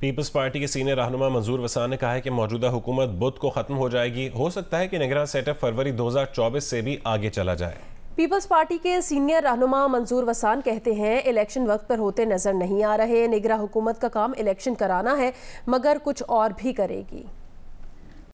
peoples party के senior रहनुमा मंजूर वसान ने कहा है कि मौजूदा हुकूमत बुध को ख़त्म हो जाएगी हो सकता है कि निगरान सेटअप फरवरी 2024 से भी आगे चला जाए पीपल्स पार्टी के सीनियर रहनुमा मंजूर वसान कहते हैं इलेक्शन वक्त पर होते नज़र नहीं आ रहे निगरा हुकूमत का काम इलेक्शन कराना है मगर कुछ और भी करेगी